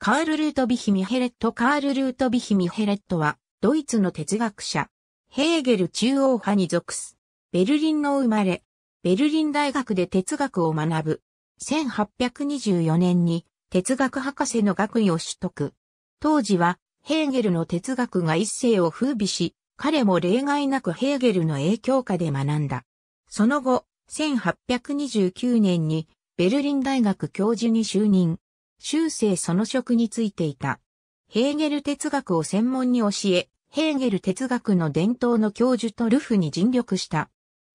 カール・ルートヴィヒ・ミヘレットカール・ルートヴィヒ・ミヘレットは、ドイツの哲学者、ヘーゲル中央派に属す。ベルリンの生まれ、ベルリン大学で哲学を学ぶ。1824年に哲学博士の学位を取得。当時は、ヘーゲルの哲学が一世を風靡し、彼も例外なくヘーゲルの影響下で学んだ。その後、1829年にベルリン大学教授に就任。修正その職についていた。ヘーゲル哲学を専門に教え、ヘーゲル哲学の伝統の教授とルフに尽力した。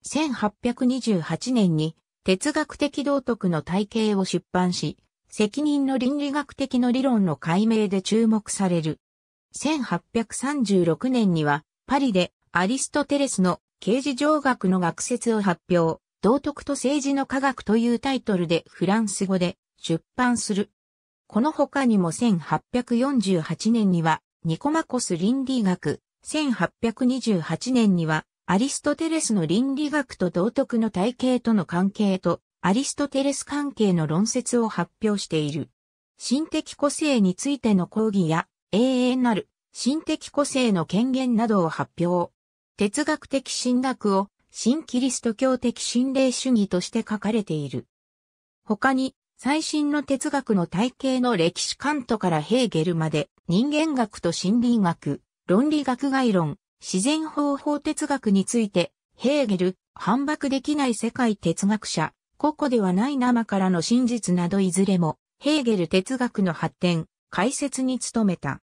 1828年に哲学的道徳の体系を出版し、責任の倫理学的の理論の解明で注目される。1836年にはパリでアリストテレスの刑事上学の学説を発表、道徳と政治の科学というタイトルでフランス語で出版する。この他にも1848年にはニコマコス倫理学、1828年にはアリストテレスの倫理学と道徳の体系との関係とアリストテレス関係の論説を発表している。心的個性についての講義や永遠なる心的個性の権限などを発表。哲学的神学を新キリスト教的心霊主義として書かれている。他に最新の哲学の体系の歴史カントからヘーゲルまで、人間学と心理学、論理学概論、自然方法哲学について、ヘーゲル、反駁できない世界哲学者、個々ではない生からの真実などいずれも、ヘーゲル哲学の発展、解説に努めた。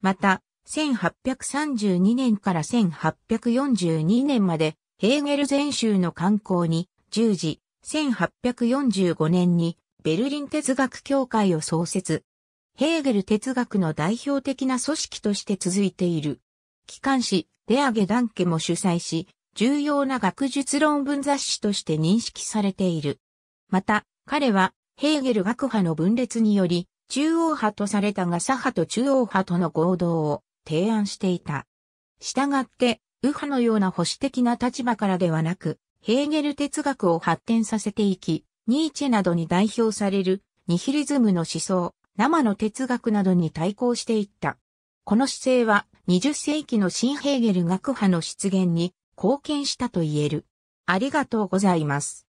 また、1832年から1842年まで、ヘーゲル全集の刊行に従事、1845年にベルリン哲学協会を創設。ヘーゲル哲学の代表的な組織として続いている。機関誌、デアゲダンケも主催し、重要な学術論文雑誌として認識されている。また、彼は、ヘーゲル学派の分裂により、中央派とされたが左派と中央派との合同を提案していた。したがって、右派のような保守的な立場からではなく、ヘーゲル哲学を発展させていき、ニーチェなどに代表されるニヒリズムの思想、生の哲学などに対抗していった。この姿勢は20世紀の新ヘーゲル学派の出現に貢献したと言える。ありがとうございます。